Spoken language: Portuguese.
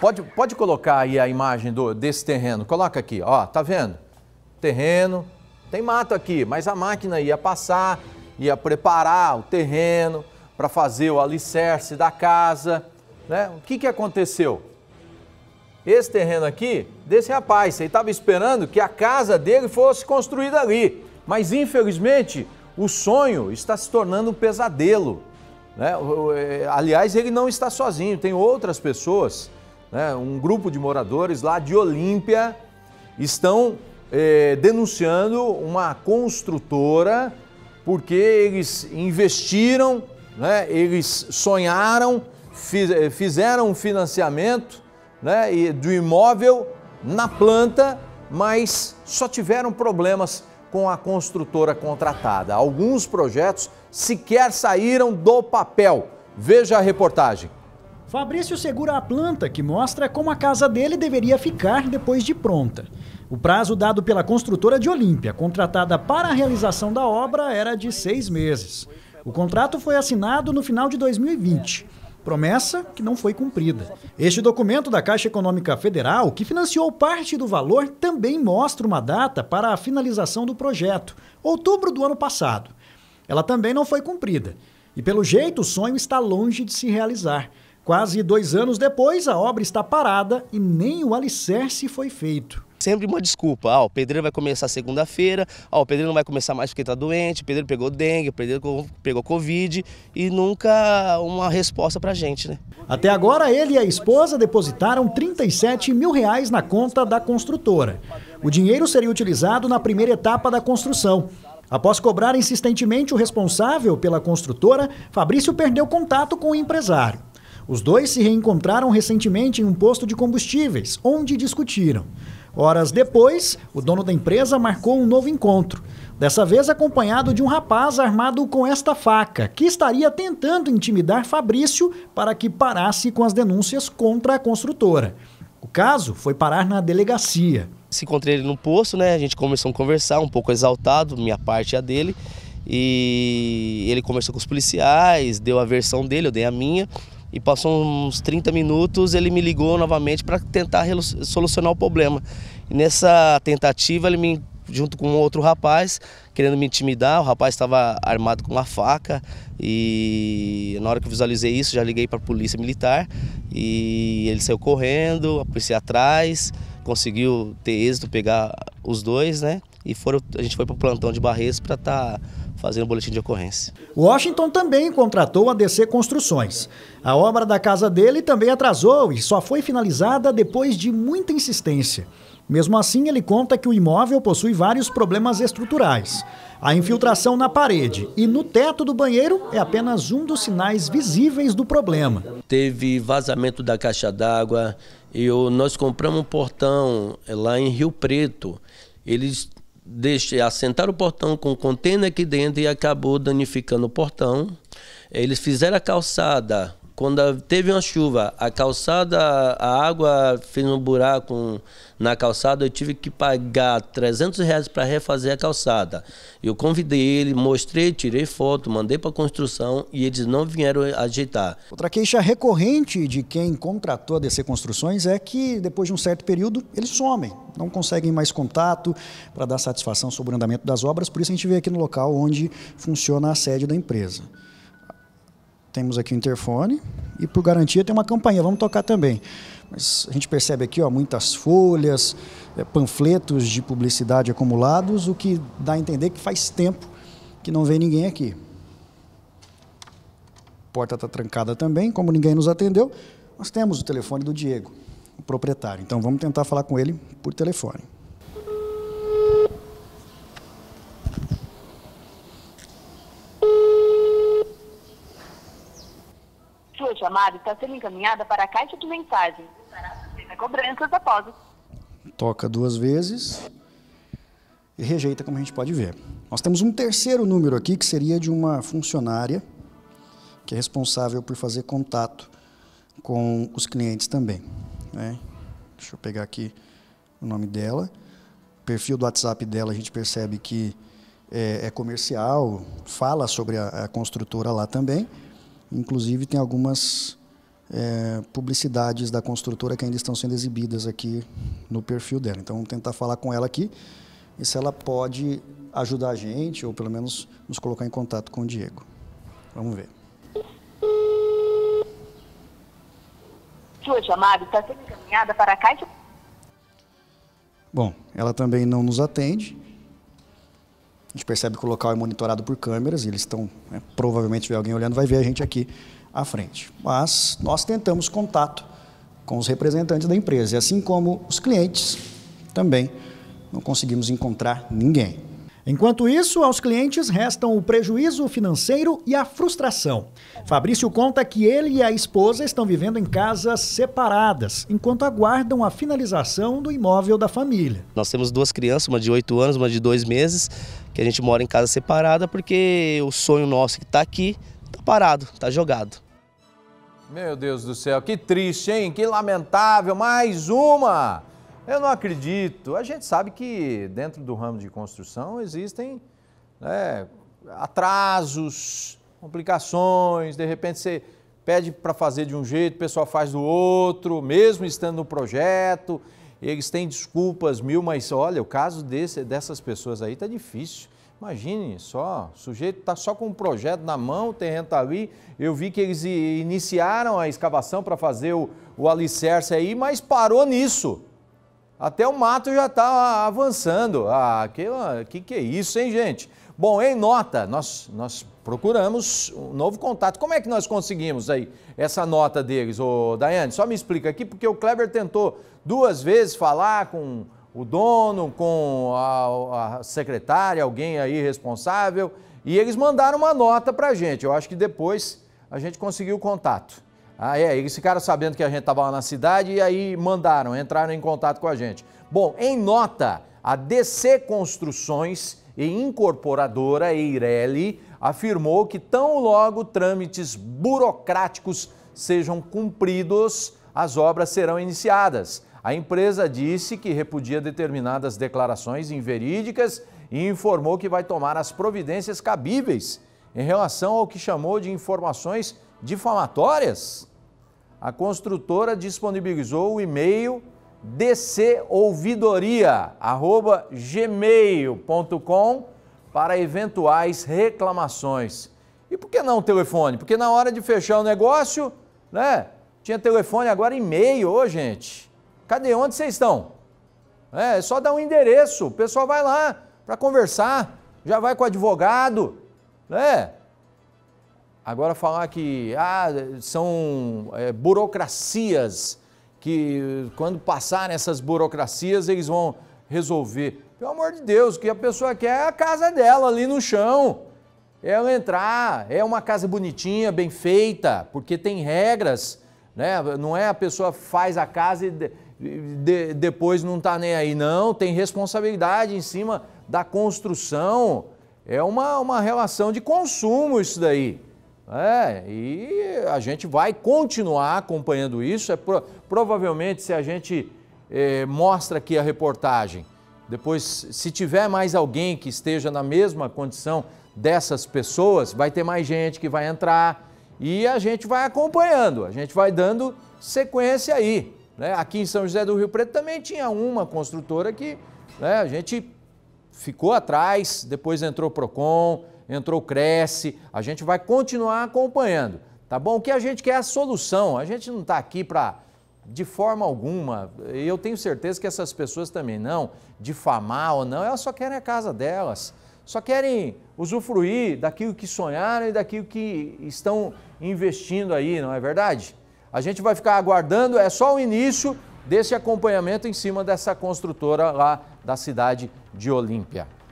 Pode, pode colocar aí a imagem do, desse terreno. Coloca aqui, ó, tá vendo? Terreno, tem mato aqui, mas a máquina ia passar, ia preparar o terreno para fazer o alicerce da casa. Né? O que, que aconteceu? Esse terreno aqui, desse rapaz, ele estava esperando que a casa dele fosse construída ali. Mas infelizmente, o sonho está se tornando um pesadelo. Né? É, aliás, ele não está sozinho, tem outras pessoas né, um grupo de moradores lá de Olímpia, estão eh, denunciando uma construtora porque eles investiram, né, eles sonharam, fiz, eh, fizeram um financiamento né, do imóvel na planta, mas só tiveram problemas com a construtora contratada. Alguns projetos sequer saíram do papel. Veja a reportagem. Fabrício segura a planta que mostra como a casa dele deveria ficar depois de pronta. O prazo dado pela construtora de Olímpia, contratada para a realização da obra, era de seis meses. O contrato foi assinado no final de 2020. Promessa que não foi cumprida. Este documento da Caixa Econômica Federal, que financiou parte do valor, também mostra uma data para a finalização do projeto, outubro do ano passado. Ela também não foi cumprida. E pelo jeito, o sonho está longe de se realizar. Quase dois anos depois, a obra está parada e nem o alicerce foi feito sempre uma desculpa. Ah, o pedreiro vai começar segunda-feira, ah, o pedreiro não vai começar mais porque está doente, o pedreiro pegou dengue, o pedreiro pegou covid e nunca uma resposta para a gente. Né? Até agora, ele e a esposa depositaram 37 mil reais na conta da construtora. O dinheiro seria utilizado na primeira etapa da construção. Após cobrar insistentemente o responsável pela construtora, Fabrício perdeu contato com o empresário. Os dois se reencontraram recentemente em um posto de combustíveis, onde discutiram. Horas depois, o dono da empresa marcou um novo encontro. Dessa vez acompanhado de um rapaz armado com esta faca, que estaria tentando intimidar Fabrício para que parasse com as denúncias contra a construtora. O caso foi parar na delegacia. Se encontrei ele no posto, né? A gente começou a conversar, um pouco exaltado, minha parte e é a dele. E ele conversou com os policiais, deu a versão dele, eu dei a minha. E passou uns 30 minutos, ele me ligou novamente para tentar solucionar o problema. E nessa tentativa, ele me junto com um outro rapaz, querendo me intimidar. O rapaz estava armado com uma faca e na hora que eu visualizei isso, já liguei para a polícia militar e ele saiu correndo, a polícia atrás, conseguiu ter êxito, pegar os dois, né? E foram, a gente foi para o plantão de Barreiros para estar tá fazendo o boletim de ocorrência. Washington também contratou a DC Construções. A obra da casa dele também atrasou e só foi finalizada depois de muita insistência. Mesmo assim, ele conta que o imóvel possui vários problemas estruturais. A infiltração na parede e no teto do banheiro é apenas um dos sinais visíveis do problema. Teve vazamento da caixa d'água e nós compramos um portão eh, lá em Rio Preto. Eles deixei assentar o portão com o container aqui dentro e acabou danificando o portão. Eles fizeram a calçada quando teve uma chuva, a calçada, a água fez um buraco na calçada, eu tive que pagar 300 reais para refazer a calçada. Eu convidei ele, mostrei, tirei foto, mandei para a construção e eles não vieram ajeitar. Outra queixa recorrente de quem contratou a DC Construções é que depois de um certo período eles somem, não conseguem mais contato para dar satisfação sobre o andamento das obras, por isso a gente veio aqui no local onde funciona a sede da empresa temos aqui o interfone e por garantia tem uma campanha vamos tocar também. Mas a gente percebe aqui ó, muitas folhas, eh, panfletos de publicidade acumulados, o que dá a entender que faz tempo que não vem ninguém aqui. A porta está trancada também, como ninguém nos atendeu, nós temos o telefone do Diego, o proprietário. Então vamos tentar falar com ele por telefone. chamada está sendo encaminhada para a caixa de mensagem. cobranças após. Toca duas vezes e rejeita, como a gente pode ver. Nós temos um terceiro número aqui, que seria de uma funcionária que é responsável por fazer contato com os clientes também. Né? Deixa eu pegar aqui o nome dela. O perfil do WhatsApp dela a gente percebe que é, é comercial, fala sobre a, a construtora lá também. Inclusive, tem algumas é, publicidades da construtora que ainda estão sendo exibidas aqui no perfil dela. Então, vamos tentar falar com ela aqui e se ela pode ajudar a gente, ou pelo menos nos colocar em contato com o Diego. Vamos ver. Sua chamada está sendo encaminhada para a Caixa. Bom, ela também não nos atende gente percebe que o local é monitorado por câmeras, e eles estão, né, provavelmente alguém olhando, vai ver a gente aqui à frente. Mas nós tentamos contato com os representantes da empresa, e assim como os clientes também não conseguimos encontrar ninguém. Enquanto isso, aos clientes restam o prejuízo financeiro e a frustração. Fabrício conta que ele e a esposa estão vivendo em casas separadas, enquanto aguardam a finalização do imóvel da família. Nós temos duas crianças, uma de 8 anos, uma de 2 meses que a gente mora em casa separada, porque o sonho nosso que está aqui está parado, está jogado. Meu Deus do céu, que triste, hein? Que lamentável, mais uma! Eu não acredito. A gente sabe que dentro do ramo de construção existem né, atrasos, complicações, de repente você pede para fazer de um jeito, o pessoal faz do outro, mesmo estando no projeto. Eles têm desculpas mil, mas olha, o caso desse, dessas pessoas aí tá difícil. Imagine só, o sujeito está só com um projeto na mão, o terreno está ali. Eu vi que eles iniciaram a escavação para fazer o, o alicerce aí, mas parou nisso. Até o mato já está avançando. Ah, que, que, que é isso, hein, gente? Bom, em nota, nós, nós procuramos um novo contato. Como é que nós conseguimos aí essa nota deles, ô Daiane? Só me explica aqui, porque o Kleber tentou duas vezes falar com o dono, com a, a secretária, alguém aí responsável, e eles mandaram uma nota para a gente. Eu acho que depois a gente conseguiu o contato. Ah, é, eles ficaram sabendo que a gente estava lá na cidade e aí mandaram, entraram em contato com a gente. Bom, em nota, a DC Construções e incorporadora Eireli afirmou que tão logo trâmites burocráticos sejam cumpridos, as obras serão iniciadas. A empresa disse que repudia determinadas declarações inverídicas e informou que vai tomar as providências cabíveis em relação ao que chamou de informações difamatórias. A construtora disponibilizou o e-mail dcovidoria@gmail.com para eventuais reclamações. E por que não telefone? Porque na hora de fechar o negócio, né? Tinha telefone agora e-mail, ô gente. Cadê onde vocês estão? É, é só dar um endereço, o pessoal vai lá para conversar, já vai com o advogado, né? Agora falar que ah, são é, burocracias que quando passar nessas burocracias eles vão resolver. Pelo amor de Deus, o que a pessoa quer é a casa dela ali no chão. É ela entrar, é uma casa bonitinha, bem feita, porque tem regras, né? Não é a pessoa faz a casa e de, depois não está nem aí, não. Tem responsabilidade em cima da construção. É uma, uma relação de consumo isso daí. É, e a gente vai continuar acompanhando isso. É pro, provavelmente, se a gente eh, mostra aqui a reportagem, depois, se tiver mais alguém que esteja na mesma condição dessas pessoas, vai ter mais gente que vai entrar e a gente vai acompanhando, a gente vai dando sequência aí. Né? Aqui em São José do Rio Preto também tinha uma construtora que né, a gente ficou atrás, depois entrou Procon entrou Cresce, a gente vai continuar acompanhando, tá bom? O que a gente quer é a solução, a gente não está aqui para, de forma alguma, eu tenho certeza que essas pessoas também não, difamar ou não, elas só querem a casa delas, só querem usufruir daquilo que sonharam e daquilo que estão investindo aí, não é verdade? A gente vai ficar aguardando, é só o início desse acompanhamento em cima dessa construtora lá da cidade de Olímpia.